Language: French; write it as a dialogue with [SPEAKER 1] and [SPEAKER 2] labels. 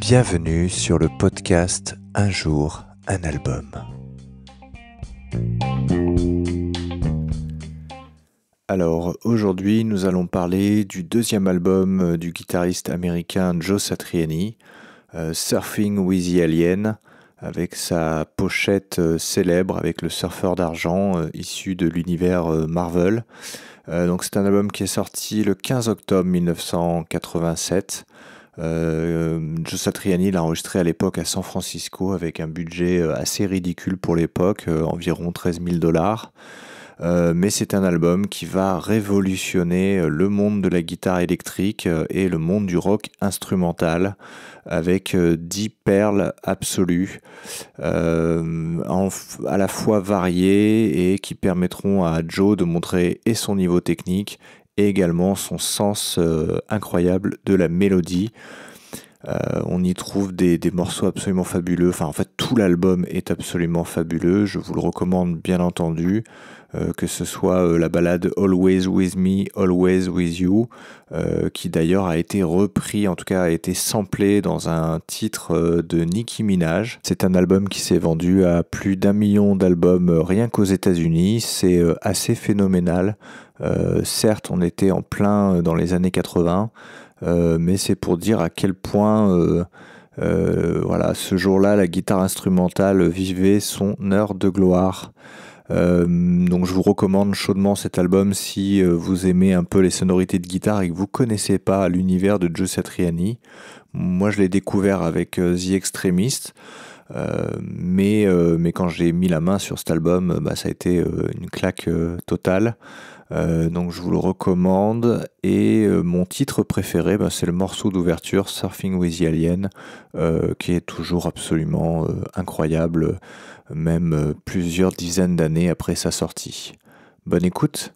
[SPEAKER 1] Bienvenue sur le podcast Un jour, un album. Alors aujourd'hui nous allons parler du deuxième album euh, du guitariste américain Joe Satriani, euh, Surfing with the Alien, avec sa pochette euh, célèbre avec le surfeur d'argent euh, issu de l'univers euh, Marvel. c'est un album qui est sorti le 15 octobre 1987. Euh, Joe l'a enregistré à l'époque à San Francisco avec un budget assez ridicule pour l'époque, environ 13 000 dollars. Euh, mais c'est un album qui va révolutionner euh, le monde de la guitare électrique euh, et le monde du rock instrumental avec 10 perles absolues, à la fois variées et qui permettront à Joe de montrer et son niveau technique et également son sens incroyable de la mélodie. Euh, on y trouve des, morceaux absolument fabuleux. Enfin, en fait, tout l'album est absolument fabuleux. Je vous le recommande, bien entendu, euh, que ce soit euh, la balade Always With Me, Always With You, qui d'ailleurs a été repris, en tout cas a été samplé dans un titre de Nicki Minaj. C'est un album qui s'est vendu à plus d'un million d'albums rien qu'aux États-Unis. C'est assez phénoménal. certes, on était en plein dans les années 80. Euh, mais c'est pour dire à quel point euh, euh, voilà, ce jour-là, la guitare instrumentale vivait son heure de gloire. donc je vous recommande chaudement cet album si vous aimez un peu les sonorités de guitare et que vous connaissez pas l'univers de Joe Satriani. Moi je l'ai découvert avec The Extremist. mais, quand j'ai mis la main sur cet album, bah, ça a été une claque totale. Euh, donc je vous le recommande. Et euh, mon titre préféré, bah, c'est le morceau d'ouverture Surfing with the Alien, euh, qui est toujours absolument incroyable, même plusieurs dizaines d'années après sa sortie. Bonne écoute